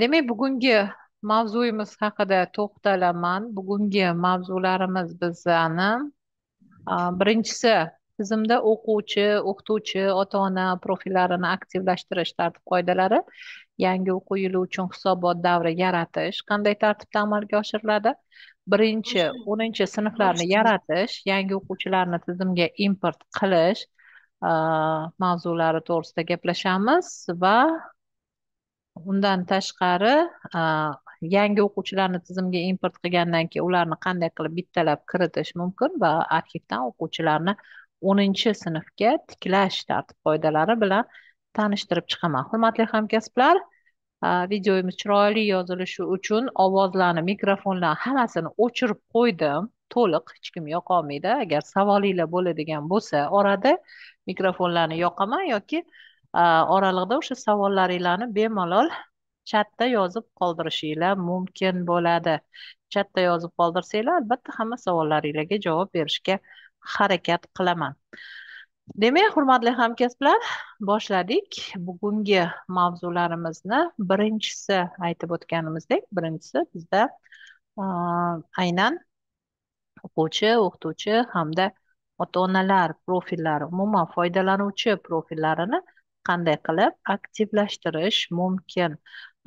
demak bugungi mavzuyimiz haqida to'xtalaman bugungi mavzularimiz bizani birinchisi tizimda o'quvchi o'qituvchi ota ona profillarini aktivlashtirish tartib qoidalari yangi o'quv yili uchun hisobot davri yaratish qanday tartibda amalga oshiriladi birinchi o'ninchi sinflarni yaratish yangi o'quvchilarni tizimga import qilish mavzulari to'g'risida gaplashamiz va undan tashqari yangi o'quvchilarni tizimga import qilgandan keyin ularni qanday qilib bittalab kiritish mumkin va arxivdan o'quvchilarni o'ninchi sinfga tiklash tartib qoidalari bilan tanishtirib chiqaman hurmatli hamkasblar videomiz chiroyli yozilishi uchun ovozlarni mikrofonlarni hammasini o'chirib qo'ydim to'liq hech kim yoqolmaydi agar savolinglar bo'ladigan bo'lsa orada mikrofonlarni yoqaman yoki Э, oralig'ida o'sha savollaringlarni bemalol chatda yozib qoldirishinglar mumkin bo'ladi chatda yozib qoldirsanglar albatta hamma savollaringlarga javob berishga harakat qilaman demak hurmatli hamkasblar boshladik bugungi mavzularimizni birinchisi aytib o'tganimizdek birinchisi bizda e, aynan o'quvchi o'qituvchi hamda ota onalar profillari umuman foydalanuvchi profillarini qanday qilib aktivlashtirish mumkin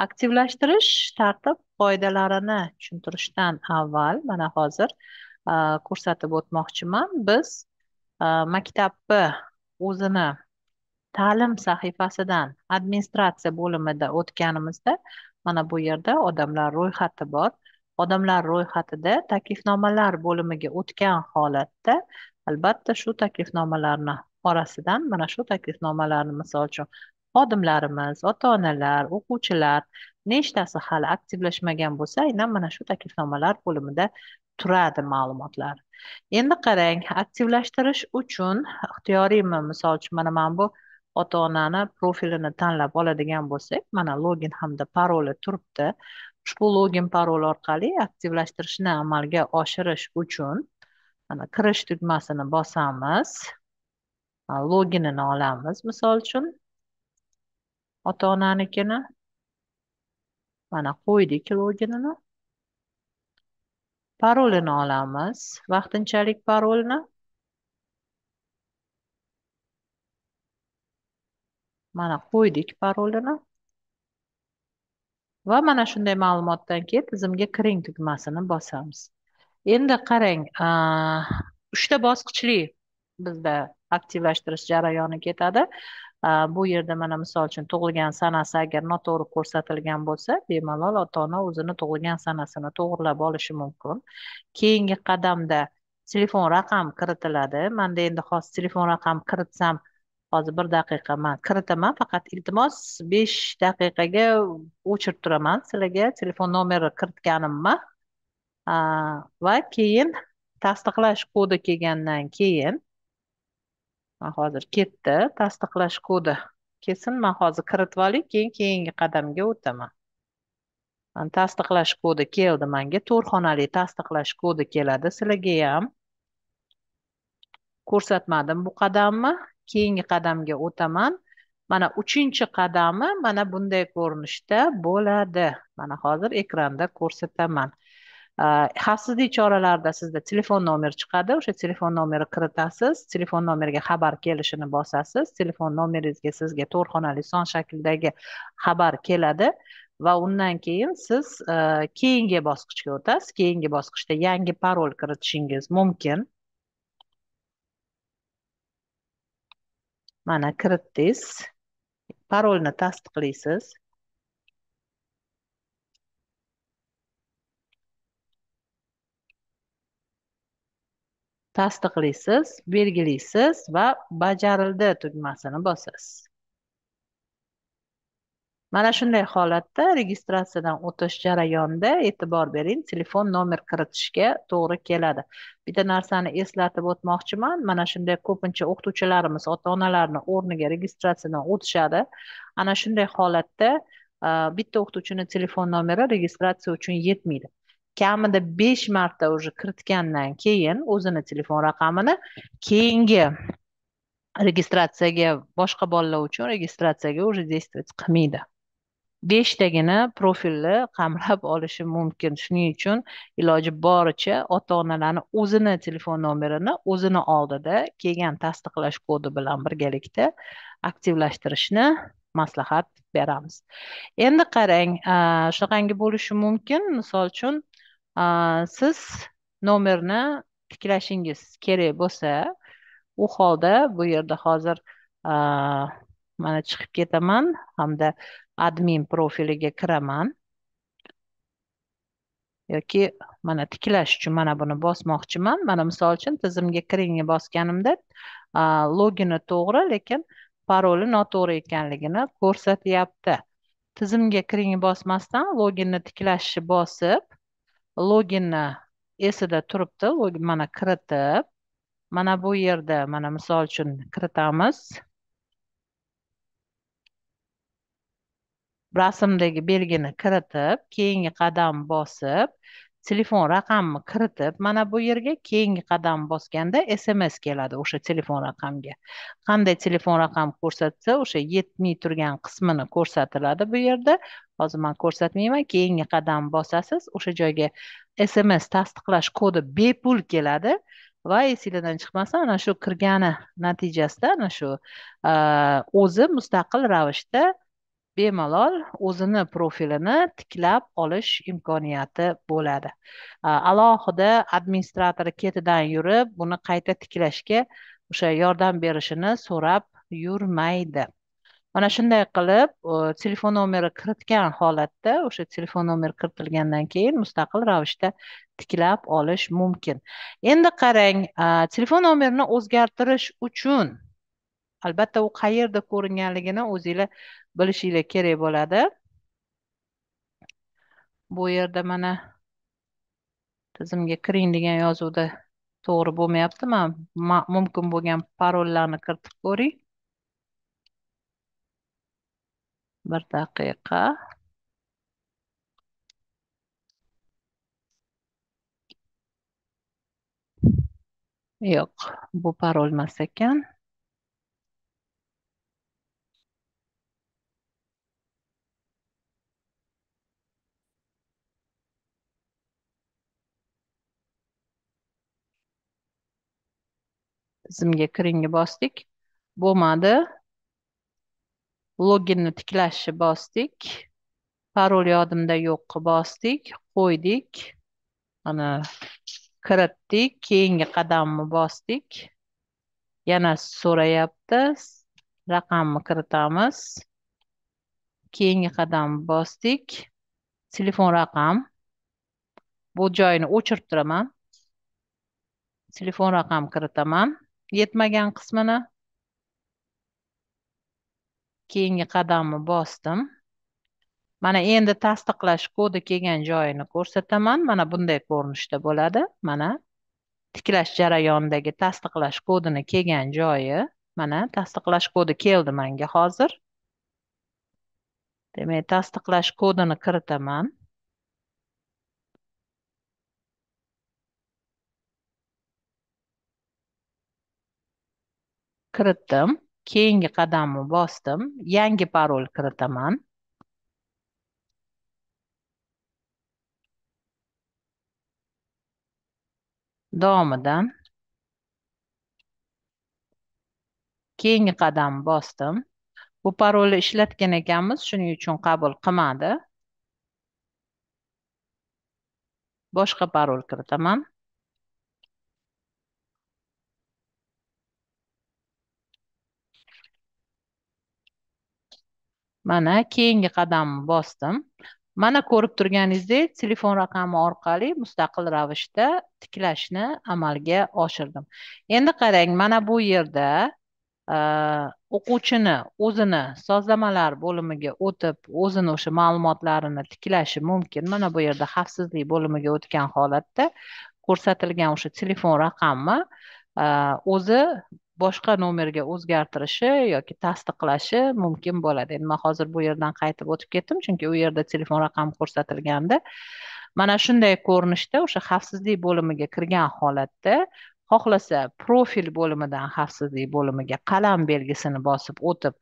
aktivlashtirish tartib qoidalarini tushuntirishdan avval mana hozir ko'rsatib o'tmoqchiman biz maktabni o'zini ta'lim sahifasidan administratsiya bo'limida o'tganimizda mana bu yerda odamlar ro'yxati bor odamlar ro'yxatida taklifnomalar bo'limiga o'tgan holatda albatta shu taklifnomalarni orasidan mana shu taklifnomalarni misol uchun xodimlarimiz ota onalar o'quvchilar nechtasi hali aktivlashmagan bo'lsa aynan mana shu taklifnomalar bo'limida turadi ma'lumotlar endi qarang aktivlashtirish uchun ixtiyoriymi misol uchun mana mana bu ota onani profilini tanlab oladigan bo'lsak mana login hamda paroli turibdi ushbu login parol orqali aktivlashtirishni amalga oshirish uchun mana kirish tugmasini bosamiz loginini olamiz misol uchun ota onanikini mana qo'ydik loginini parolini olamiz vaqtinchalik parolni mana qo'ydik parolini va mana shunday ma'lumotdan keyin tizimga kiring tugmasini bosamiz endi qarang uchta bosqichli bizda aktivlashtirish jarayoni ketadi bu yerda mana misol uchun tug'ilgan sanasi agar noto'g'ri ko'rsatilgan bo'lsa bemalol ota ona o'zini tug'ilgan sanasini to'g'irlab olishi mumkin keyingi qadamda telefon raqam kiritiladi manda endi hozir telefon raqam kiritsam hozir bir daqiqa man kiritaman faqat iltimos besh daqiqaga o'chirib turaman sizlarga telefon nomeri kiritganimni va keyin tasdiqlash kodi kelgandan keyin man hozir ketdi tasdiqlash kodi kelsin man hozir kiritib olay keyin keyingi qadamga o'taman man tasdiqlash kodi keldi manga to'rt xonali tasdiqlash kodi keladi sizlarga ham ko'rsatmadim bu qadamni keyingi qadamga o'taman mana uchinchi qadami mana bunday ko'rinishda bo'ladi mana hozir ekranda ko'rsataman Э, xavfsizlik choralarida sizda telefon nomeri chiqadi o'sha telefon nomerni kiritasiz telefon nomeriga xabar kelishini bosasiz telefon nomeringizga sizga to'rt xonali son shaklidagi xabar keladi va undan keyin siz e, keyingi bosqichga o'tasiz keyingi bosqichda yangi parol kiritishingiz mumkin mana kiritdingiz parolni tasdiqlaysiz tasdiqlaysiz belgilaysiz va bajarildi tugmasini bosasiz mana shunday holatda registratsiyadan o'tish jarayonida e'tibor bering telefon nomer kiritishga to'g'ri keladi bitta narsani eslatib o'tmoqchiman mana shunday ko'pincha o'qituvchilarimiz ota onalarni o'rniga registratsiyadan o'tishadi ana shunday holatda bitta o'qituvchini telefon nomeri registratsiya uchun yetmaydi kamida besh marta уже kiritgandan keyin o'zini telefon raqamini keyingi registratsiyaga boshqa bolalar uchun registratsiyaga уже действовать qilmaydi beshtagina profilni qamrab olishi mumkin shuning uchun iloji boricha ota onalarni o'zini telefon nomerini o'zini oldida kelgan tasdiqlash kodi bilan birgalikda aktivlashtirishni maslahat beramiz endi qarang shunaqangi bo'lishi mumkin misol uchun siz nomerni tiklashingiz kerak bo'lsa u holda bu yerda hozir mana chiqib ketaman hamda admin profiliga kiraman yoki mana tiklash uchun mana buni bosmoqchiman mana misol uchun tizimga kiringni bosganimda logini to'g'ri lekin paroli noto'g'ri ekanligini ko'rsatyapti tizimga kiringni bosmasdan loginni tiklashni bosib loginni esida turibdi mana kiritib mana bu yerda mana misol uchun kiritamiz rasmdagi belgini kiritib keyingi qadam bosib telefon raqamni kiritib mana bu yerga keyingi qadam bosganda sms keladi o'sha telefon raqamga qanday telefon raqam ko'rsatsa o'sha yetmay turgan qismini ko'rsatiladi bu yerda hozir man ko'rsatmayman keyingi qadam bosasiz o'sha joyga sms tasdiqlash kodi bepul keladi va esinglardan chiqmasin ana shu kirgani natijasida ana shu o'zi mustaqil ravishda bemalol o'zini profilini tiklab olish imkoniyati bo'ladi alohida administrator ketidan yurib buni qayta tiklashga o'sha yordam berishini so'rab yurmaydi mana shunday qilib telefon nomeri kiritgan holatda o'sha telefon nomeri kiritilgandan keyin mustaqil ravishda tiklab olish mumkin endi qarang telefon nomerini o'zgartirish uchun albatta u qayerda ko'ringanligini o'zinglar bilishinglar kerak bo'ladi bu yerda mana tizimga kiring degan yozuvda to'g'ri bo'lmayapti man mumkin bo'lgan parollarni kiritib ko'ring bir daqiqa yo'q bu parol emas ekan tizimga kiringi bosdik bo'lmadi loginni tiklashni bosdik parol yodimda yo'q bosdik qo'ydik mana kiritdik keyingi qadamni bosdik yana so'rayapti raqamni kiritamiz keyingi qadam bosdik telefon raqam bu joyini o'chirib turaman telefon raqam kiritaman yetmagan qismini keyingi qadamni bosdim mana endi tasdiqlash kodi kelgan joyini ko'rsataman mana bunday ko'rinishda bo'ladi mana tiklash jarayonidagi tasdiqlash kodini kelgan joyi mana tasdiqlash kodi keldi menga hozir demak tasdiqlash kodini kiritaman kiritdim keyingi qadamni bosdim yangi parol kiritaman davomidan keyingi qadam bosdim bu parolni ishlatgan ekanmiz shuning uchun qabul qilmadi boshqa parol kiritaman mana keyingi qadamni bosdim mana ko'rib turganingizdek telefon raqami orqali mustaqil ravishda tiklashni amalga oshirdim endi qarang mana bu yerda e, o'quvchini o'zini sozlamalar bo'limiga o'tib o'zini o'sha ma'lumotlarini tiklashi mumkin mana bu yerda xavfsizlik bo'limiga o'tgan holatda ko'rsatilgan o'sha telefon raqami e, o'zi boshqa nomerga o'zgartirishi yoki tasdiqlashi mumkin bo'ladi endi man hozir bu yerdan qaytib o'tib ketdim chunki u yerda telefon raqami ko'rsatilgandi mana shunday ko'rinishda o'sha xavfsizlik bo'limiga kirgan holatda xohlasa profil bo'limidan xavfsizlik bo'limiga qalam belgisini bosib o'tib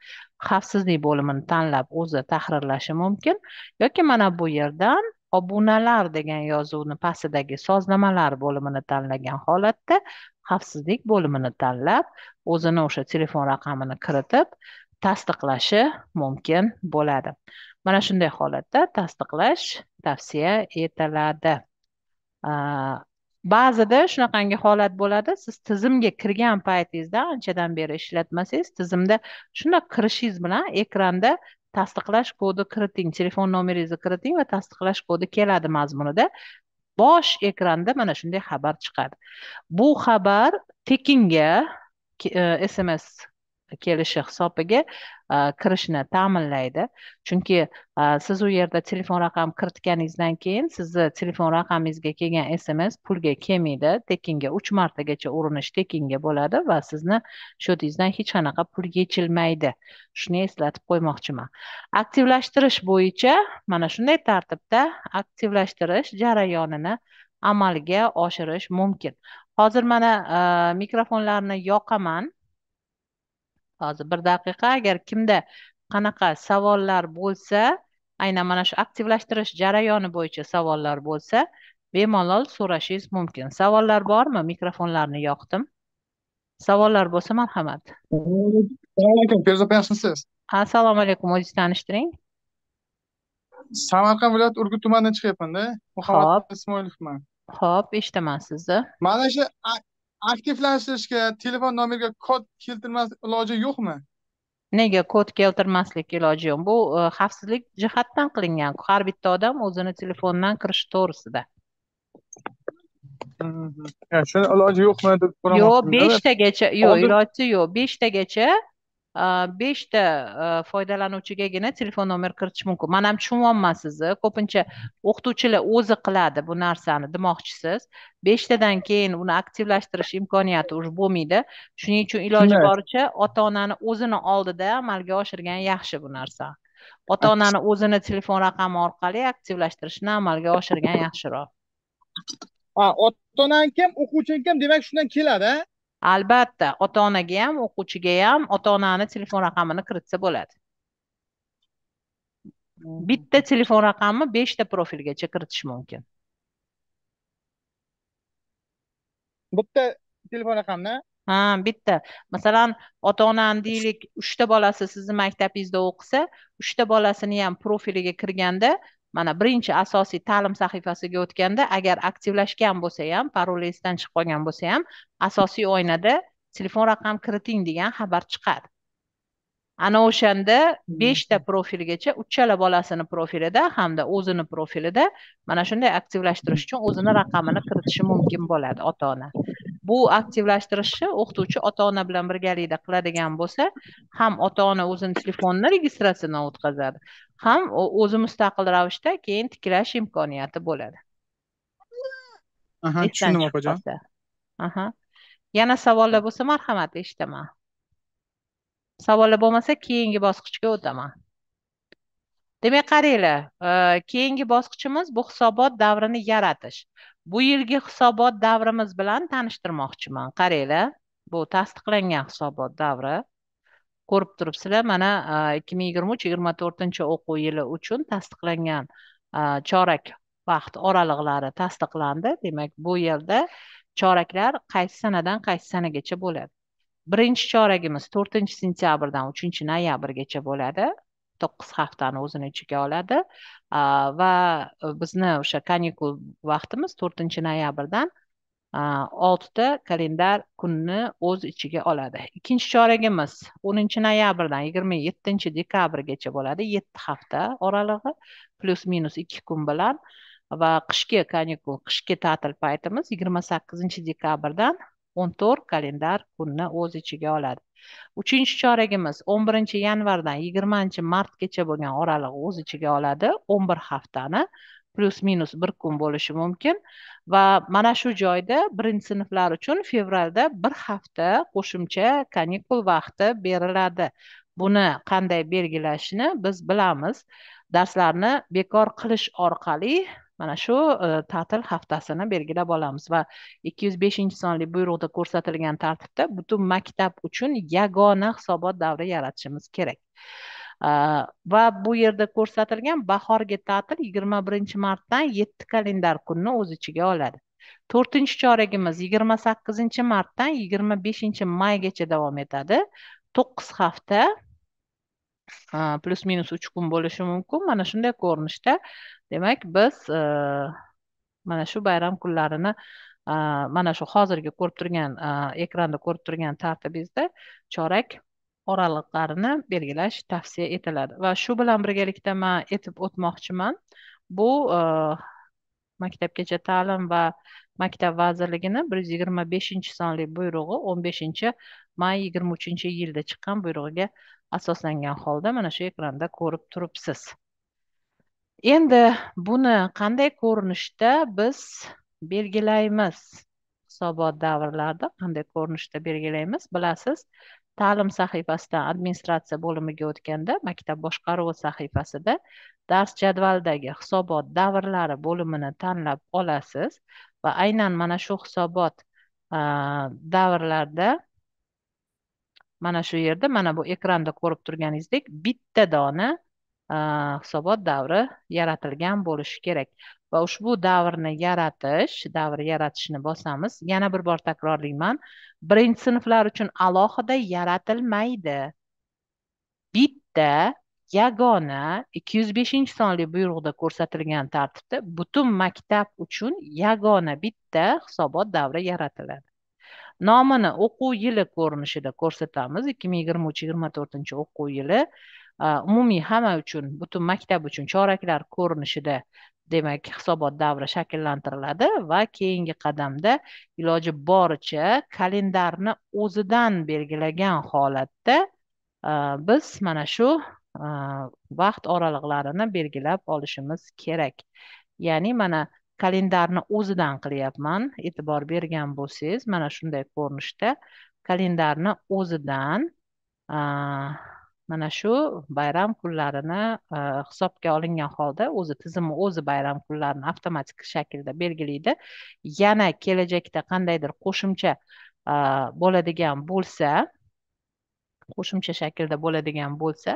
xavfsizlik bo'limini tanlab o'zi tahrirlashi mumkin yoki mana bu yerdan obunalar degan yozuvni pastidagi sozlamalar bo'limini tanlagan holatda xavfsizlik bo'limini tanlab o'zini o'sha telefon raqamini kiritib tasdiqlashi mumkin bo'ladi mana shunday holatda tasdiqlash tavsiya etiladi ba'zida shunaqangi holat bo'ladi siz tizimga kirgan paytingizda anchadan beri ishlatmasangiz tizimda shundoq kirishingiz bilan ekranda tasdiqlash kodi kiriting telefon nomeringizni kiriting va tasdiqlash kodi keladi mazmunida bosh ekranda mana shunday xabar chiqadi bu xabar tekinga sms e, kelishi hisobiga e, kirishni ta'minlaydi chunki e, siz u yerda telefon raqam kiritganingizdan keyin sizni telefon raqamingizga kelgan sms pulga kelmaydi tekinga uch martagacha urinish tekinga bo'ladi va sizni shotingizdan hech qanaqa pul yechilmaydi shuni eslatib qo'ymoqchiman aktivlashtirish bo'yicha mana shunday tartibda aktivlashtirish jarayonini amalga oshirish mumkin hozir mana e, mikrofonlarni yoqaman hozir bir daqiqa agar kimda qanaqa savollar bo'lsa aynan mana shu aktivlashtirish jarayoni bo'yicha savollar bo'lsa bemalol so'rashingiz mumkin savollar bormi mikrofonlarni yoqdim savollar bo'lsa marhamat assalomu alaykum ferzob yaxshimisiz assalomu alaykum o'zingizni tanishtiring samarqand viloyati urgut tumanidan chiqyapmanda muhammad ismoilovman ho'p eshitaman sizni mana shu aktivlashtirishga telefon nomeriga kod keltirmas iloji yo'qmi nega kod keltirmaslik iloji yo'q bu e, xavfsizlik jihatdan qilingan har bitta odam o'zini telefondan kirishi to'g'risida mhmm. shuni iloji yo'qmi deb so'ramoqchiman yo'q beshtagacha yo'q iloji yo'q beshtagacha beshta e, foydalanuvchigagina telefon nomer kiritish mumkin man ham tushunyapman sizni ko'pincha o'qituvchilar o'zi qiladi bu narsani demoqchisiz beshtadan keyin uni aktivlashtirish imkoniyati уже bo'lmaydi shuning uchun iloji boricha ota onani o'zini oldida amalga oshirgan yaxshi bu narsa ota onani o'zini telefon raqami orqali aktivlashtirishni amalga oshirgan yaxshiroq ota onang kim o'quvching kim demak shundan keladi a albatta ota onaga ham o'quvchiga ham ota onani telefon raqamini kiritsa bo'ladi bitta telefon raqamini 5 ta profilgacha kiritish mumkin bitta telefon raqamni ha bitta masalan ota onani deylik 3 ta bolasi sizning maktabingizda o'qisa 3 ta bolasini ham profiliga kirganda mana birinchi asosiy ta'lim sahifasiga o'tganda agar aktivlashgan bo'lsa ham parol esdan chiqib qolgan bo'lsa ham asosiy oynada telefon raqam kiriting degan xabar chiqadi ana o'shanda hmm. beshta profilgacha uchala bolasini profilida hamda o'zini profilida mana shunday aktivlashtirish uchun o'zini raqamini kiritishi mumkin bo'ladi ota ona bu aktivlashtirishni o'qituvchi ota ona bilan birgalikda qiladigan bo'lsa ham ota ona o'zini telefonini registratsiyadan o'tkazadi ham o'zi mustaqil ravishda keyin tiklash imkoniyati bo'ladi aha tushundim opajon aha yana savollar bo'lsa marhamat eshitaman savollar bo'lmasa keyingi bosqichga o'taman demak qaranglar e, keyingi bosqichimiz bu hisobot davrini yaratish bu yilgi hisobot davrimiz bilan tanishtirmoqchiman qaranglar bu tasdiqlangan hisobot davri ko'rib turibsizlar mana e, ikki ming yigirma uch yigirma to'rtinchi o'quv yili uchun tasdiqlangan e, chorak vaqt oralig'lari tasdiqlandi demak bu yilda choraklar qaysi sanadan qaysi sanagacha bo'ladi birinchi choragimiz to'rtinchi sentyabrdan uchinchi noyabrgacha bo'ladi to'qqiz haftani o'zini ichiga oladi va e, bizni o'sha kanikul vaqtimiz to'rtinchi noyabrdan oltita kalendar kunni o'z ichiga oladi ikkinchi choragimiz o'ninchi noyabrdan yigirma yettinchi dekabrgacha bo'ladi yetti hafta oralig'i plyus minus ikki kun bilan va qishki kanikul qishki ta'til paytimiz yigirma sakkizinchi dekabrdan o'n to'rt kalendar kunni o'z ichiga oladi uchinchi choragimiz o'n birinchi yanvardan yigirmanchi martgacha bo'lgan oraliq o'z ichiga oladi o'n bir haftani plyus minus bir kun bo'lishi mumkin va mana shu joyda birinchi sinflar uchun fevralda bir hafta qo'shimcha kanikul vaqti beriladi buni qanday belgilashni biz bilamiz darslarni bekor qilish orqali mana shu e, ta'til haftasini belgilab olamiz va ikki yuz beshinchi sonli buyruqda ko'rsatilgan tartibda butun maktab uchun yagona hisobot davri yaratishimiz kerak e, va bu yerda ko'rsatilgan bahorgi ta'til yigirma birinchi martdan yetti kalendar kunni o'z ichiga oladi to'rtinchi choragimiz yigirma sakkizinchi martdan yigirma beshinchi maygacha davom etadi to'qqiz hafta plus minus uch kun bo'lishi mumkin mana shunday ko'rinishda demak biz mana shu bayram kunlarini mana shu hozirgi ko'rib turgan ekranda ko'rib turgan tartibingizda chorak oraliqlarini belgilash tavsiya etiladi va shu bilan birgalikda man aytib o'tmoqchiman bu maktabgacha ta'lim va maktab vazirligini bir yuz yigirma beshinchi sonli buyrug'i o'n beshinchi may yigirma uchinchi yilda chiqqan buyrug'iga asoslangan holda mana shu ekranda ko'rib turibsiz endi buni qanday ko'rinishda biz belgilaymiz hisobot davrlarida qanday ko'rinishda belgilaymiz bilasiz ta'lim sahifasidan administratsiya bo'limiga o'tganda maktab boshqaruvi sahifasida dars jadvalidagi hisobot davrlari bo'limini tanlab olasiz va aynan mana shu hisobot davrlarda mana shu yerda mana bu ekranda ko'rib turganingizdek bitta dona hisobot davri yaratilgan bo'lishi kerak va ushbu davrni yaratish davr yaratishni bosamiz yana bir bor takrorlayman birinchi sinflar uchun alohida yaratilmaydi bitta yagona ikki yuz beshinchi sonli buyruqda ko'rsatilgan tartibda butun maktab uchun yagona bitta hisobot davri yaratiladi nomini o'quv yili ko'rinishida ko'rsatamiz ikki ming yigirma uch yigirma to'rtinchi o'quv yili umumiy hamma uchun butun maktab uchun choraklar ko'rinishida demak hisobot davri shakllantiriladi va keyingi qadamda iloji boricha kalendarni o'zidan belgilagan holatda biz mana shu vaqt oraliqlarini belgilab olishimiz kerak ya'ni mana kalendarni o'zidan qilyapman e'tibor bergan bo'lsangiz mana shunday ko'rinishda kalendarni o'zidan mana shu bayram kunlarini hisobga olingan holda o'zi tizimi o'zi bayram kunlarini avtomatik shaklda belgilaydi yana kelajakda qandaydir qo'shimcha bo'ladigan bo'lsa qo'shimcha shaklda bo'ladigan bo'lsa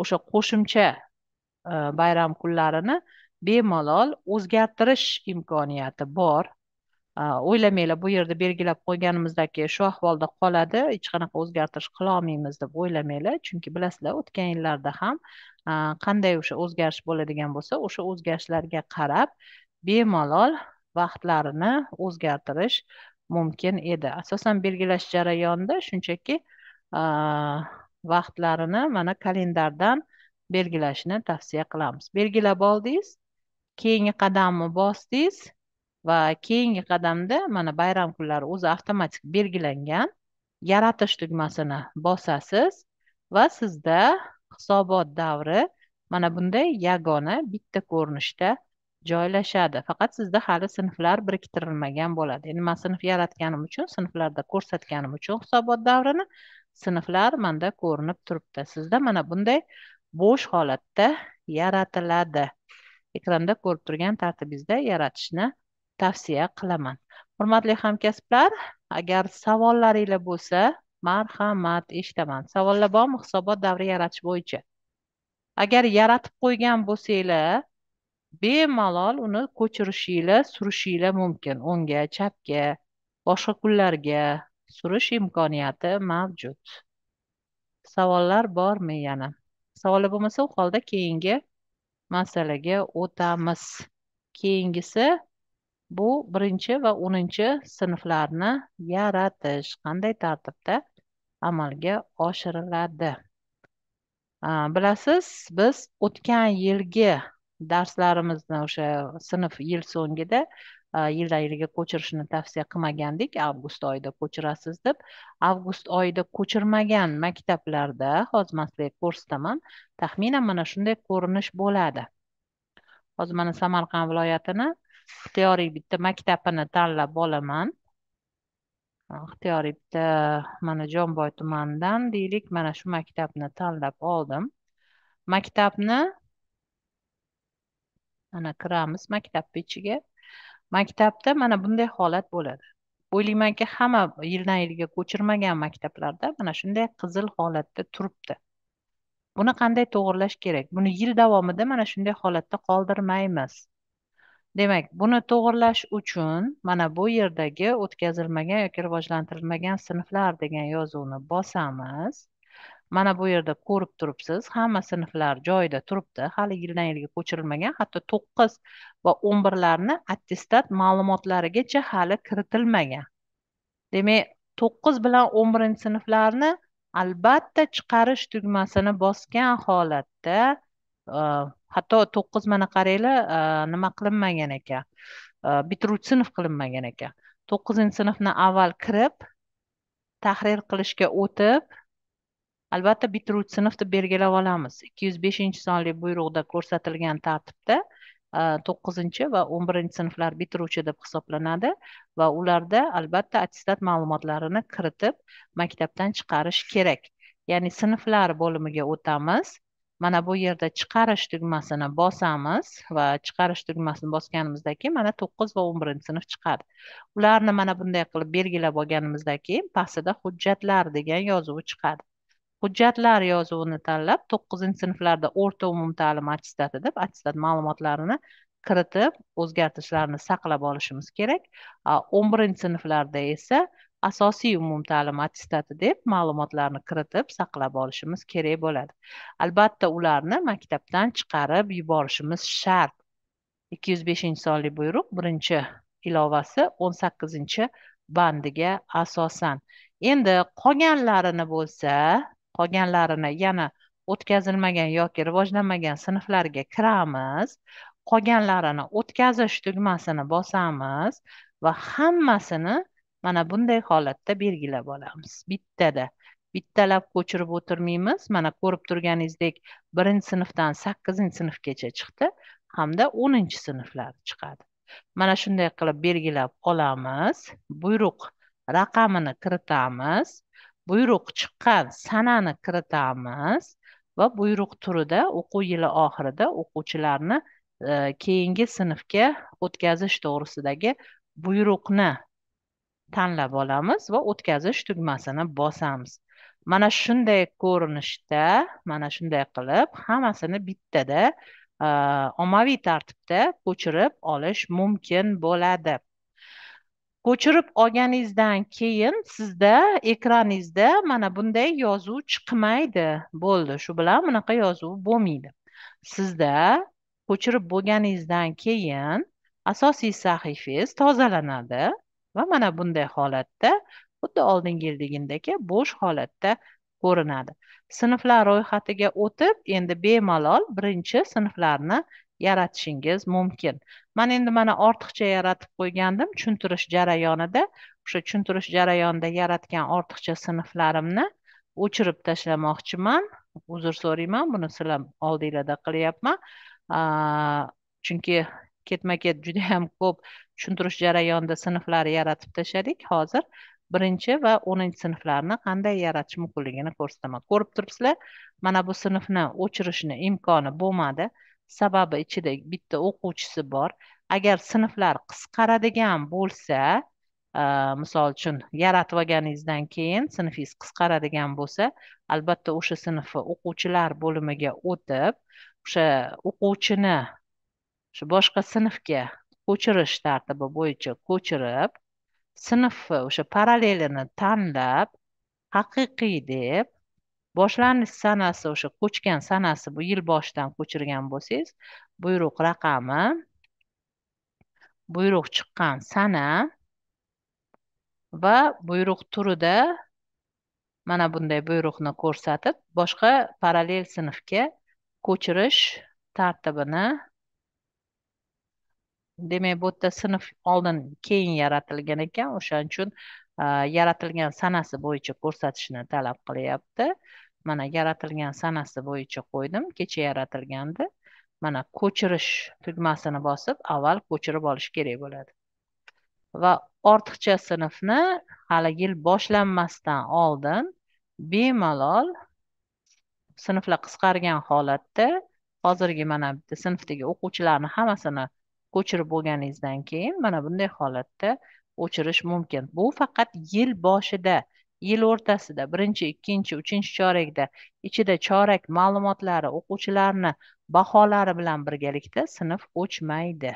o'sha qo'shimcha bayram kunlarini bemalol o'zgartirish imkoniyati bor o'ylamanglar bu yerda belgilab qo'yganimizdagi shu ahvolda qoladi hech qanaqa o'zgartirish qilolmaymiz deb o'ylamanglar chunki bilasizlar o'tgan yillarda ham qanday o'sha o'zgarish bo'ladigan bo'lsa o'sha o'zgarishlarga qarab bemalol vaqtlarini o'zgartirish mumkin edi asosan belgilash jarayonida shunchaki vaqtlarini mana kalendardan belgilashni tavsiya qilamiz belgilab oldingiz keyingi qadamni bosdingiz va keyingi qadamda mana bayram kunlari o'zi avtomatik belgilangan yaratish tugmasini bosasiz va sizda hisobot davri mana bunday yagona bitta ko'rinishda joylashadi faqat sizda hali sinflar biriktirilmagan bo'ladi endi man sinf yaratganim uchun sinflarda ko'rsatganim uchun hisobot davrini sinflar manda ko'rinib turibdi sizda mana bunday bo'sh holatda yaratiladi ekranda ko'rib turgan tartibingizda yaratishni tavsiya qilaman hurmatli hamkasblar agar savollaringlar bo'lsa marhamat eshitaman savollar bormi hisobot davri yaratish bo'yicha agar yaratib qo'ygan bo'lsanglar bemalol uni ko'chirishinglar surishinglar mumkin o'ngga chapga boshqa kunlarga surish imkoniyati mavjud savollar bormi yana savollar bo'lmasa u holda keyingi masalaga o'tamiz keyingisi bu birinchi va o'ninchi sinflarni yaratish qanday tartibda amalga oshiriladi bilasiz biz o'tgan yilgi darslarimizni o'sha sinf yil so'ngida yil yiliga ko'chirishni tavsiya qilmagandik avgust oyida ko'chirasiz deb avgust oyida ko'chirmagan maktablarda hozir man sizlarga ko'rsataman taxminan mana shunday ko'rinish bo'ladi hozir mana samarqand viloyatini ixtiyoriy bitta maktabini tanlab olaman ixtiyoriy bitta mana jomboy tumanidan deylik mana shu maktabni tanlab oldim maktabni mana kiramiz maktabni ichiga maktabda mana bunday holat bo'ladi o'ylaymanki hamma yildan yilga ko'chirmagan maktablarda mana shunday qizil holatda turibdi buni qanday to'g'irlash kerak buni yil davomida mana shunday holatda qoldirmaymiz demak buni to'g'irlash uchun mana bu yerdagi o'tkazilmagan yoki rivojlantirilmagan sinflar degan yozuvni bosamiz mana bu yerda ko'rib turibsiz hamma sinflar joyida turibdi hali yildan yilga ko'chirilmagan hatto to'qqiz va o'n birlarni attestat ma'lumotlarigacha hali kiritilmagan demak to'qqiz bilan o'n birinchi sinflarni albatta chiqarish tugmasini bosgan holatda e, hatto to'qqiz mana qaranglar e, nima qilinmagan ekan e, bitiruvchi sinf qilinmagan ekan to'qqizinchi sinfni avval kirib tahrir qilishga o'tib albatta bitiruvchi sinfni belgilab olamiz ikki yuz beshinchi sonli buyruqda ko'rsatilgan tartibda e, to'qqizinchi va o'n birinchi sinflar bitiruvchi deb hisoblanadi va ularda albatta attestat ma'lumotlarini kiritib maktabdan chiqarish kerak ya'ni sinflar bo'limiga o'tamiz mana bu yerda chiqarish tugmasini bosamiz va chiqarish tugmasini bosganimizdan keyin mana to'qqiz va o'n birinchi sinf chiqadi ularni mana bunday qilib belgilab olganimizdan keyin pastida hujjatlar degan yozuvi chiqadi hujjatlar yozuvini tanlab to'qqizinchi sinflarda o'rta umumta'lim attestati deb attestat ma'lumotlarini kiritib o'zgartirishlarni saqlab olishimiz kerak o'n birinchi sinflarda esa asosiy umumta'lim attestati deb ma'lumotlarni kiritib saqlab olishimiz kerak bo'ladi albatta ularni maktabdan chiqarib yuborishimiz shart ikki yuz beshinchi sonli buyruq birinchi ilovasi o'n sakkizinchi bandiga asosan endi qolganlarini bo'lsa qolganlarini yana o'tkazilmagan yoki rivojlanmagan sinflarga kiramiz qolganlarini o'tkazish tugmasini bosamiz va hammasini mana bunday holatda belgilab olamiz bittada bittalab ko'chirib o'tirmaymiz mana ko'rib turganingizdek birinchi sinfdan sakkizinchi sinfgacha chiqdi hamda o'ninchi sinflar chiqadi mana shunday qilib belgilab olamiz buyruq raqamini kiritamiz buyruq chiqqan sanani kiritamiz va buyruq turida o'quv yili oxirida o'quvchilarni e, keyingi sinfga o'tkazish to'g'risidagi buyruqni tanlab olamiz va o'tkazish tugmasini bosamiz mana shunday ko'rinishda mana shunday qilib hammasini bittada e, ommaviy tartibda ko'chirib olish mumkin bo'ladi ko'chirib olganingizdan keyin sizda ekraningizda mana bunday yozuv chiqmaydi bo'ldi shu bilan bunaqa yozuv bo'lmaydi sizda ko'chirib bo'lganingizdan keyin asosiy sahifangiz tozalanadi va mana bunday holatda xuddi oldingi yildagidagi bo'sh holatda ko'rinadi sinflar ro'yxatiga o'tib endi bemalol birinchi sinflarni yaratishingiz mumkin man endi mana ortiqcha yaratib qo'ygandim tushuntirish jarayonida o'sha tushuntirish jarayonida yaratgan ortiqcha sinflarimni o'chirib tashlamoqchiman uzr so'rayman buni sizlar oldinglarda qilyapman chunki ketma ket juda ham ko'p tushuntirish jarayonida sinflar yaratib tashladik hozir birinchi va o'ninchi sinflarni qanday yaratish mumkinligini ko'rsataman ko'rib turibsizlar mana bu sinfni o'chirishni imkoni bo'lmadi sababi ichida bitta o'quvchisi bor agar sinflar qisqaradigan bo'lsa e, misol uchun yaratib olganingizdan keyin sinfingiz qisqaradigan bo'lsa albatta o'sha sinfni o'quvchilar bo'limiga o'tib o'sha o'quvchini shu boshqa sinfga ko'chirish tartibi bo'yicha ko'chirib sinfni o'sha parallelini tanlab haqiqiy deb boshlanish sanasi o'sha ko'chgan sanasi bu yil boshidan ko'chirgan bo'lsangiz buyruq raqami buyruq chiqqan sana va buyruq turida mana bunday buyruqni ko'rsatib boshqa parallel sinfga ko'chirish tartibini demak bu yerda sinf oldin keyin yaratilgan ekan o'shaning uchun yaratilgan sanasi bo'yicha ko'rsatishni talab qilyapti mana yaratilgan sanasi bo'yicha qo'ydim kecha yaratilgandi mana ko'chirish tugmasini bosib avval ko'chirib olish kerak bo'ladi va ortiqcha sinfni hali yil boshlanmasdan oldin bemalol sinflar qisqargan holatda hozirgi mana bitta sinfdagi o'quvchilarni hammasini ko'chirib bo'lganingizdan keyin mana bunday holatda o'chirish mumkin bu faqat yil boshida yil o'rtasida birinchi ikkinchi uchinchi chorakda ichida chorak ma'lumotlari o'quvchilarni baholari bilan birgalikda sinf o'chmaydi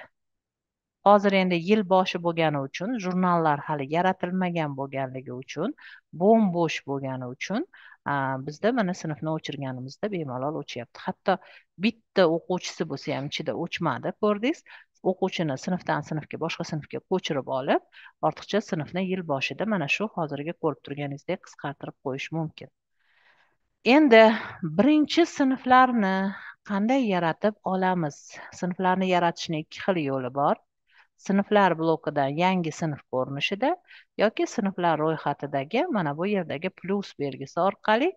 hozir endi yil boshi bo'lgani uchun jurnallar hali yaratilmagan bo'lganligi uchun bo'sh bo'lgani uchun bizda mana sinfni o'chirganimizda bemalol o'chyapti hatto bitta o'quvchisi bo'lsa ham ichida o'chmadi ko'rdingiz o'quvchini sinfdan sinfga boshqa sinfga ko'chirib olib ortiqcha sinfni yil boshida mana shu hozirgi ko'rib turganingizdek qisqartirib qo'yish mumkin endi birinchi sinflarni qanday yaratib olamiz sinflarni yaratishni ikki xil yo'li bor sinflar blokidan yangi sinf ko'rinishida yoki sinflar ro'yxatidagi mana bu yerdagi plyus belgisi orqali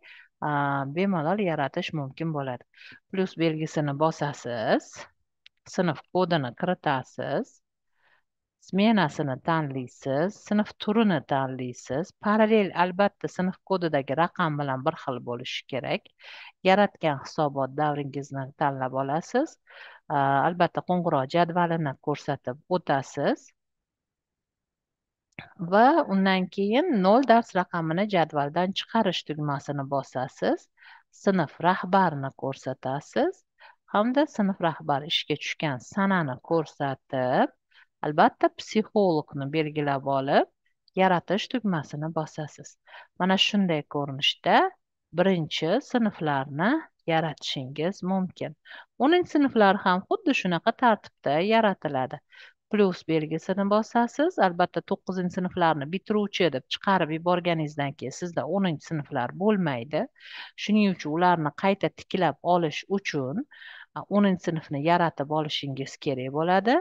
bemalol yaratish mumkin bo'ladi plyus belgisini bosasiz sinf kodini kiritasiz smenasini tanlaysiz sinf turini tanlaysiz parallel albatta sinf kodidagi raqam bilan bir xil bo'lishi kerak yaratgan hisobot davringizni tanlab olasiz albatta qo'ng'iroq jadvalini ko'rsatib o'tasiz va undan keyin 0 dars raqamini jadvaldan chiqarish tugmasini bosasiz sinf rahbarini ko'rsatasiz hamda sinf rahbari ishga tushgan sanani ko'rsatib albatta psixologni belgilab olib yaratish tugmasini bosasiz mana shunday ko'rinishda birinchi sinflarni yaratishingiz mumkin uning sinflari ham xuddi shunaqa tartibda yaratiladi plyus belgisini bosasiz albatta to'qqizinchi sinflarni bitiruvchi deb chiqarib yuborganingizdan keyin sizda o'ninchi sinflar bo'lmaydi shuning uchun ularni qayta tiklab olish uchun o'ninchi sinfni yaratib olishingiz kerak bo'ladi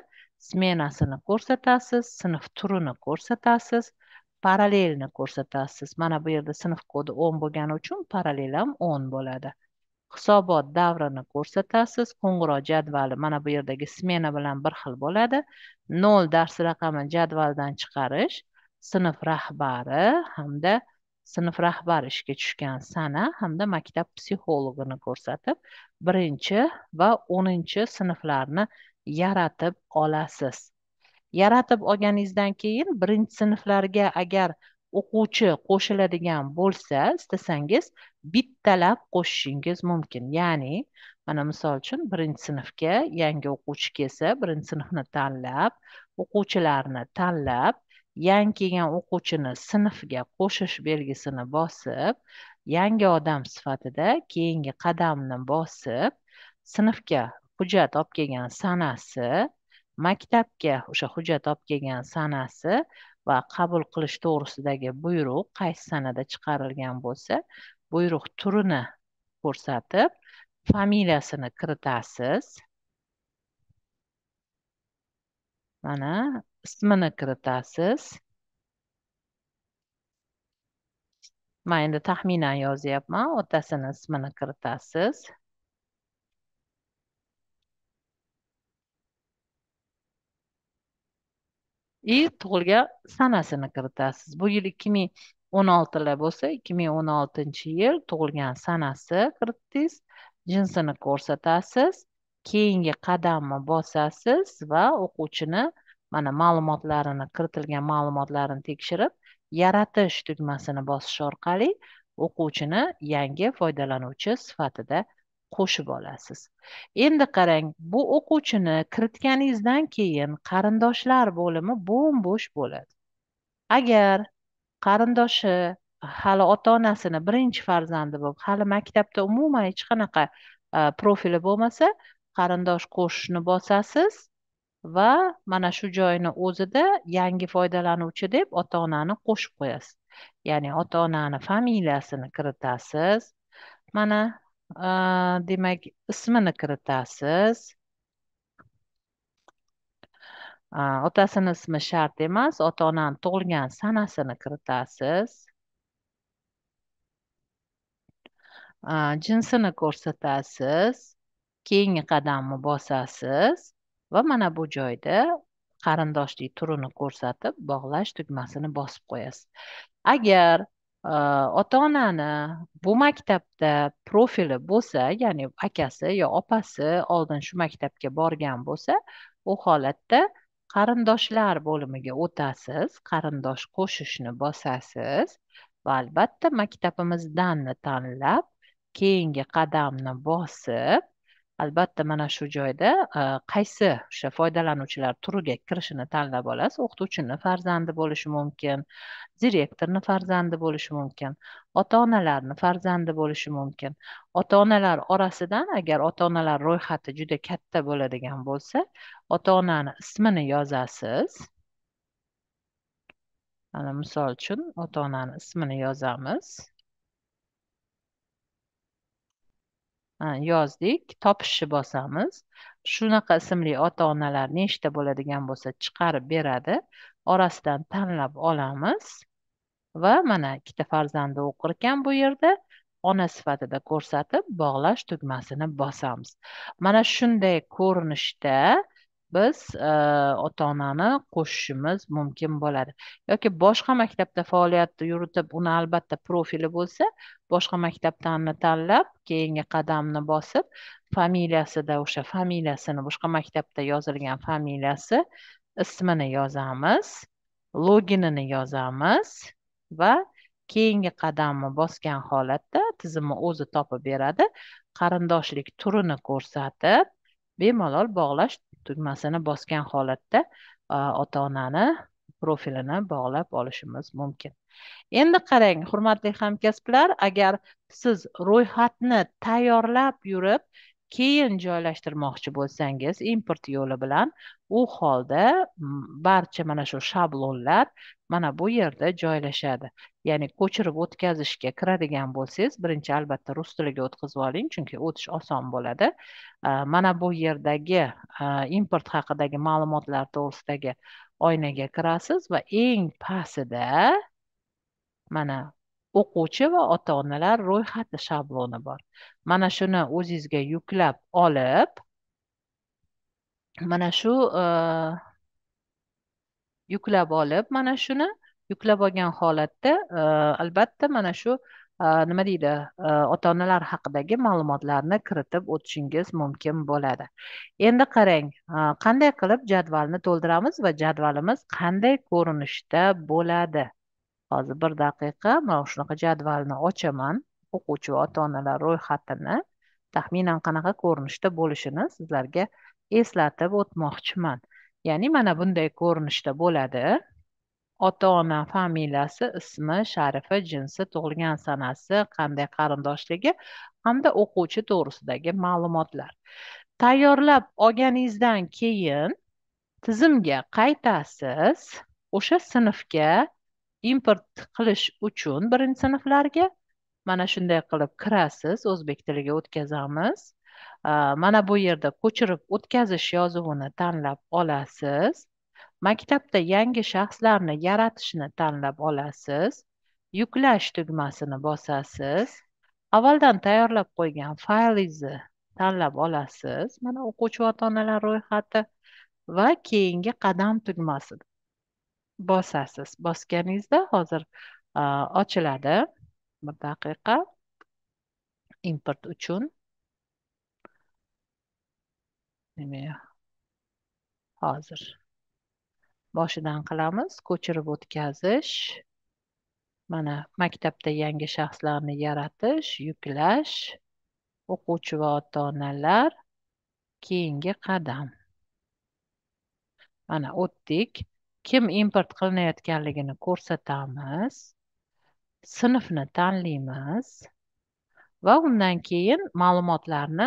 smenasini ko'rsatasiz sinf turini ko'rsatasiz parallelni ko'rsatasiz mana bu yerda sinf kodi o'n bo'lgani uchun parallel ham o'n bo'ladi hisobot davrini ko'rsatasiz qo'ng'iroq jadvali mana bu yerdagi smena bilan bir xil bo'ladi nol dars raqami jadvaldan chiqarish sinf rahbari hamda sinf rahbar ishga tushgan sana hamda maktab psixologini ko'rsatib birinchi va o'ninchi sinflarni yaratib olasiz yaratib olganingizdan keyin birinchi sinflarga agar o'quvchi qo'shiladigan bo'lsa istasangiz bittalab qo'shishingiz mumkin ya'ni mana misol uchun birinchi sinfga yangi o'quvchi kelsa birinchi sinfni tanlab o'quvchilarni tanlab yangi kelgan o'quvchini sinfga qo'shish belgisini bosib yangi odam sifatida keyingi qadamni bosib sinfga hujjat olib kelgan sanasi maktabga o'sha hujjat olib kelgan sanasi va qabul qilish to'g'risidagi buyruq qaysi sanada chiqarilgan bo'lsa buyruq turini ko'rsatib familiyasini kiritasiz mana ismini kiritasiz man endi taxminan yozyapman otasini ismini kiritasiz и tug'ilgan sanasini kiritasiz bu yil ikki ming o'n oltilar bo'lsa ikki ming o'n oltinchi yil tug'ilgan sanasi kiritdingiz jinsini ko'rsatasiz keyingi qadamni bosasiz va o'quvchini mana ma'lumotlarini kiritilgan ma'lumotlarini tekshirib yaratish tugmasini bosish orqali o'quvchini yangi foydalanuvchi sifatida qo'shib olasiz endi qarang bu o'quvchini kiritganingizdan keyin qarindoshlar bo'limi bo'sh bo'ladi agar qarindoshi hali ota onasini birinchi farzandi bo'lib hali maktabda umuman hech qanaqa e, profili bo'lmasa qarindosh qo'shishni bosasiz va mana shu joyni o'zida yangi foydalanuvchi deb ota onani qo'shib qo'yasiz ya'ni ota onani familiyasini kiritasiz mana demak ismini kiritasiz otasini ismi shart emas ota onani tug'ilgan sanasini kiritasiz jinsini ko'rsatasiz keyingi qadamni bosasiz va mana bu joyda qarindoshlik turini ko'rsatib bog'lash tugmasini bosib qo'yasiz agar e, ota onani bu maktabda profili bo'lsa ya'ni akasi yo opasi oldin shu maktabga borgan bo'lsa u holatda qarindoshlar bo'limiga o'tasiz qarindosh qo'shishni bosasiz va albatta maktabimizdanni tanlab keyingi qadamni bosib albatta mana shu joyda e, qaysi o'sha foydalanuvchilar turiga kirishini tanlab olasiz o'qituvchini farzandi bo'lishi mumkin direktorni farzandi bo'lishi mumkin ota onalarni farzandi bo'lishi mumkin ota onalar orasidan agar ota onalar ro'yxati juda katta bo'ladigan bo'lsa ota onani ismini yozasiz mana misol uchun ota onani ismini yozamiz yozdik topishni bosamiz shunaqa ismli ota onalar nechta bo'ladigan bo'lsa chiqarib beradi orasidan tanlab olamiz va mana ikkita farzandi o'qir ekan bu yerda ona sifatida ko'rsatib bog'lash tugmasini bosamiz mana shunday ko'rinishda biz ota onani qo'shishimiz mumkin bo'ladi yoki boshqa maktabda faoliyat yuritib uni albatta profili bo'lsa boshqa maktabdanni tanlab keyingi qadamni bosib familiyasida o'sha familiyasini boshqa maktabda yozilgan familiyasi ismini yozamiz loginini yozamiz va keyingi qadamni bosgan holatda tizimni o'zi topib beradi qarindoshlik turini ko'rsatib bemalol bog'lash tugmasini bosgan holatda ota onani profilini bog'lab olishimiz mumkin endi qarang hurmatli hamkasblar agar siz ro'yxatni tayyorlab yurib keyin joylashtirmoqchi bo'lsangiz import yo'li bilan u holda barcha mana shu shablonlar mana bu yerda joylashadi ya'ni ko'chirib o'tkazishga kiradigan bo'lsangiz birinchi albatta rus tiliga o'tkazib oling chunki o'tish oson bo'ladi mana bu yerdagi import haqidagi ma'lumotlar to'g'risidagi oynaga kirasiz va eng pastida mana o'quvchi va ota onalar ro'yxati shabloni bor mana shuni o'zingizga yuklab olib mana shu e, yuklab olib mana shuni yuklab olgan holatda e, albatta mana shu e, nima deydi ota onalar haqidagi ma'lumotlarni kiritib o'tishingiz mumkin bo'ladi endi qarang qanday qilib jadvalni to'ldiramiz va jadvalimiz qanday ko'rinishda bo'ladi hozir bir daqiqa mana shunaqa jadvalni ochaman o'quvchi va ota onalar ro'yxatini taxminan qanaqa ko'rinishda bo'lishini sizlarga eslatib o'tmoqchiman ya'ni mana bunday ko'rinishda bo'ladi ota ona familiyasi ismi sharifi jinsi tug'ilgan sanasi qanday qarindoshligi hamda o'quvchi to'g'risidagi ma'lumotlar tayyorlab olganingizdan keyin tizimga qaytasiz o'sha sinfga import qilish uchun birinchi sinflarga mana shunday qilib kirasiz o'zbek tiliga o'tkazamiz mana bu yerda ko'chirib o'tkazish yozuvini tanlab olasiz maktabda yangi shaxslarni yaratishni tanlab olasiz yuklash tugmasini bosasiz avvaldan tayyorlab qo'ygan faylingizni tanlab olasiz mana o'quvchi ota onalar ro'yxati va keyingi qadam tugmasi bosasiz bosganingizda hozir ochiladi bir daqiqa import uchun nima hozir boshidan qilamiz ko'chirib o'tkazish mana maktabda yangi shaxslarni yaratish yuklash o'quvchi va ota onalar keyingi qadam mana o'tdik kim import qilinayotganligini ko'rsatamiz sinfni tanlaymiz va undan keyin ma'lumotlarni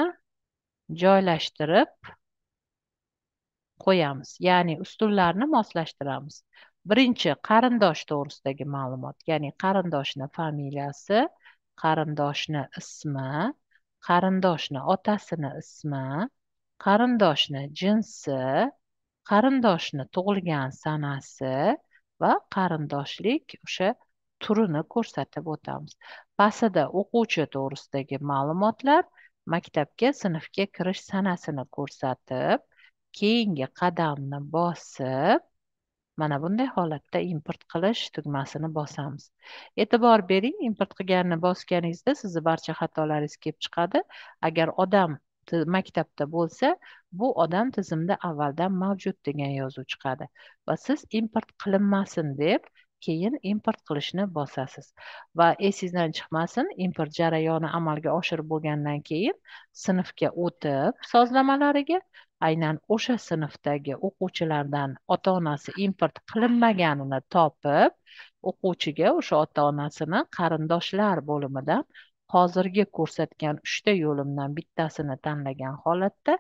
joylashtirib qo'yamiz ya'ni ustunlarni moslashtiramiz birinchi qarindosh to'g'risidagi ma'lumot ya'ni qarindoshni familiyasi qarindoshni ismi qarindoshni otasini ismi qarindoshni jinsi qarindoshni tug'ilgan sanasi va qarindoshlik o'sha turini ko'rsatib o'tamiz pastida o'quvchi to'g'risidagi ma'lumotlar maktabga sinfga kirish sanasini ko'rsatib keyingi qadamni bosib mana bunday holatda import qilish tugmasini bosamiz e'tibor bering import qilganini bosganingizda sizni barcha xatolaringiz kelib chiqadi agar odam maktabda bo'lsa bu odam tizimda avvaldan mavjud degan yozuv chiqadi va siz import qilinmasin deb keyin import qilishni bosasiz va esingizdan chiqmasin import jarayoni amalga oshirib bo'lgandan keyin sinfga o'tib sozlamalariga aynan o'sha sinfdagi o'quvchilardan ota onasi import qilinmaganini topib o'quvchiga o'sha ota onasini qarindoshlar bo'limidan hozirgi ko'rsatgan uchta yo'limdan bittasini tanlagan holatda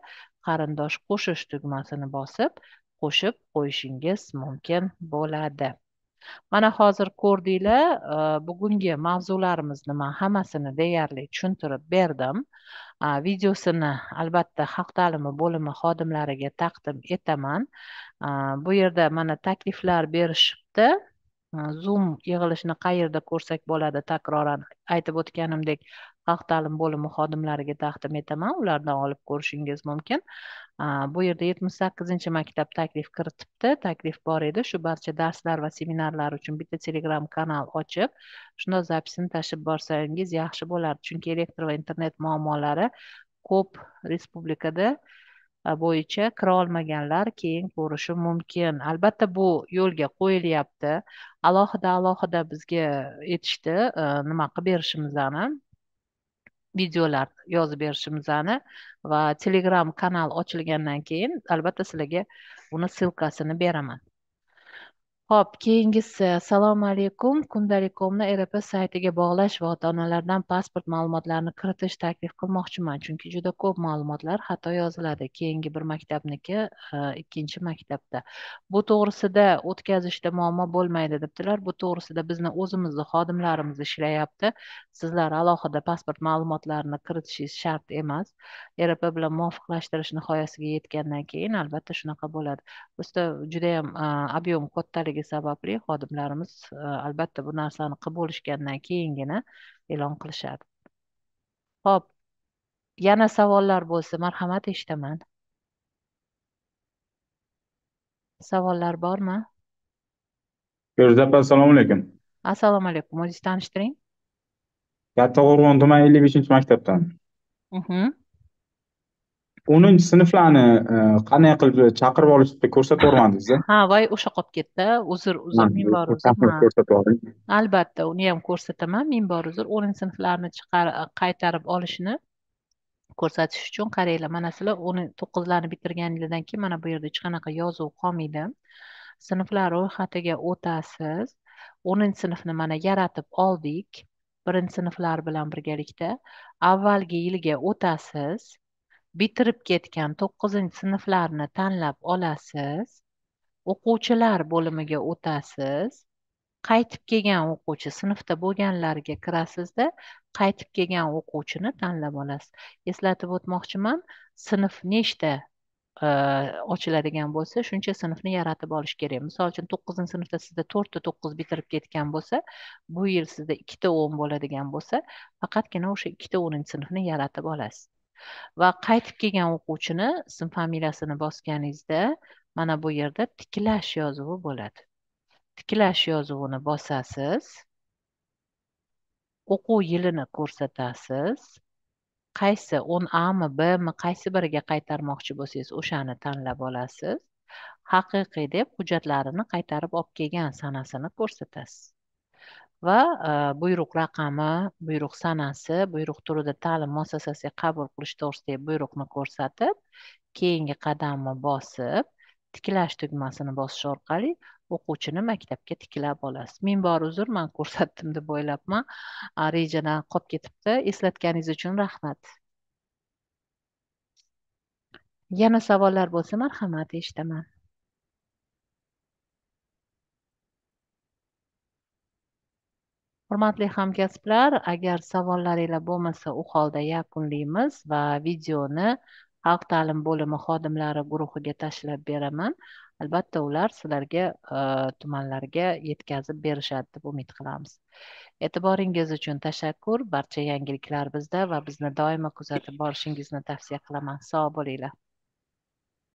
qarindosh qo'shish tugmasini bosib qo'shib qo'yishingiz mumkin bo'ladi mana hozir ko'rdinglar e, bugungi mavzularimiz nima hammasini deyarli tushuntirib berdim videosini albatta xalq ta'limi bo'limi xodimlariga taqdim etaman bu yerda mana takliflar berishibdi zoom yig'ilishini qayerda ko'rsak bo'ladi takroran aytib o'tganimdek xalq ta'lim bo'limi xodimlariga taqdim etaman ulardan olib ko'rishingiz mumkin bu yerda yetmish sakkizinchi maktab taklif kiritibdi taklif bor edi shu barcha darslar va seminarlar uchun bitta telegram kanal ochib shunda zapisini tashib borsangiz yaxshi bo'lardi chunki elektr va internet muammolari ko'p respublikada bo'yicha kira olmaganlar keyin ko'rishi mumkin albatta bu yo'lga qo'yilyapti alohida alohida bizga aytishdi e, nima qilib berishimizni videolar yozib berishimizni va telegram kanal ochilgandan keyin albatta sizlarga uni ssilkasini beraman ho'p keyingisi. Assalomu alaykum. Kundalikomni RP saytiga bog'lash va ota-onalardan pasport ma'lumotlarini kiritish taklif qilmoqchiman, chunki juda ko'p ma'lumotlar xato yoziladi. Keyingi bir maktabniki, e, ikkinchi maktabda. Bu to'g'risida o'tkazishda muammo bo'lmaydi debdilar. Bu to'g'risida bizni o'zimizni xodimlarimiz ishlayapti. Sizlar alohida pasport ma'lumotlarini kiritishingiz shart emas. RP bilan muvofiqlashtirish nihoyasiga yetgandan keyin albatta shunaqa bo'ladi. Просто juda ham e, kattaligi bo'lganligi sababli xodimlarimiz e, albatta bu narsani qilib bo'lishgandan keyingina e'lon qilishadi ho'p yana savollar bo'lsa marhamat eshitaman savollar bormi feruza opa assalomu alaykum assalomu alaykum o'zingizni tanishtiring kattaqo'rg'on tumani ellik beshinchi maktabdan mhmm. o'ninchi sinflarni e, qanday qilib chaqirib olishni yubormadingiz ha voy o'sha qolib ketdi uzr uzr ming bor uzr albatta uni ham ko'rsataman ming bor uzr o'ninchi sinflarni e, qaytarib olishni ko'rsatish uchun qaranglar mana sizlar o'n to'qqizlarni bitirganinglardan keyin mana bu yerda hech qanaqa yozuv qolmaydi sinflar ro'yxatiga o'tasiz o'ninchi sinfni mana yaratib oldik birinchi sinflar bilan birgalikda avvalgi yilga o'tasiz bitirib ketgan to'qqizinchi sinflarni tanlab olasiz o'quvchilar bo'limiga o'tasiz qaytib kelgan o'quvchi sinfda bo'lganlarga kirasizda qaytib kelgan o'quvchini tanlab olasiz eslatib o'tmoqchiman sinf nechta e, ochiladigan bo'lsa shuncha sinfni yaratib olish kerak misol uchun to'qqizinchi sinfda sizda to'rtta to'qqiz bitirib ketgan bo'lsa bu yil sizda ikkita o'n bo'ladigan bo'lsa faqatgina o'sha ikkita o'ninchi sinfni yaratib olasiz va qaytib kelgan o'quvchini ism familiyasini bosganingizda mana bu yerda tiklash yozuvi bo'ladi tiklash yozuvini bosasiz o'quv yilini ko'rsatasiz qaysi o'n ami bmi qaysi biriga qaytarmoqchi bo'lsangiz o'shani tanlab olasiz haqiqiy deb hujjatlarini qaytarib olib kelgan sanasini ko'rsatasiz va e, buyruq raqami buyruq sanasi buyruq turida ta'lim muassasasiga qabul qilish to'g'risidagi buyruqni ko'rsatib keyingi qadamni bosib tiklash tugmasini bosish orqali o'quvchini maktabga tiklab olasiz men bor uzr man ko'rsatdim deb o'ylabman rejadan qolib ketibdi eslatganingiz uchun rahmat yana savollar bo'lsa marhamat eshitaman hurmatli hamkasblar agar savollaringlar bo'lmasa u holda yakunlaymiz va videoni xalq ta'lim bo'limi xodimlari guruhiga tashlab beraman albatta ular sizlarga e, tumanlarga yetkazib berishadi deb umid qilamiz e'tiboringiz uchun tashakkur barcha yangiliklar bizda va bizni doimo kuzatib borishingizni tavsiya qilaman sog' bo'linglar